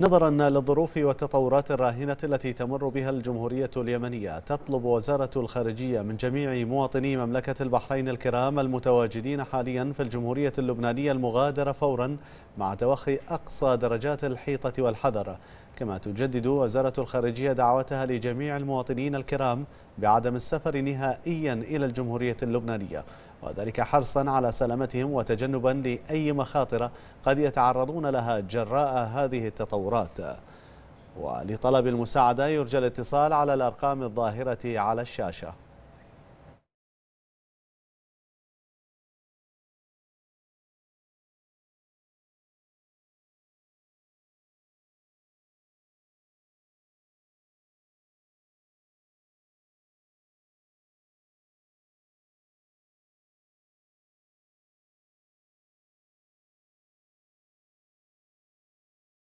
نظرا للظروف والتطورات الراهنة التي تمر بها الجمهورية اليمنية تطلب وزارة الخارجية من جميع مواطني مملكة البحرين الكرام المتواجدين حاليا في الجمهورية اللبنانية المغادرة فورا مع توخي أقصى درجات الحيطة والحذر كما تجدد وزارة الخارجية دعوتها لجميع المواطنين الكرام بعدم السفر نهائيا إلى الجمهورية اللبنانية وذلك حرصا على سلامتهم وتجنبا لأي مخاطر قد يتعرضون لها جراء هذه التطورات ولطلب المساعدة يرجى الاتصال على الأرقام الظاهرة على الشاشة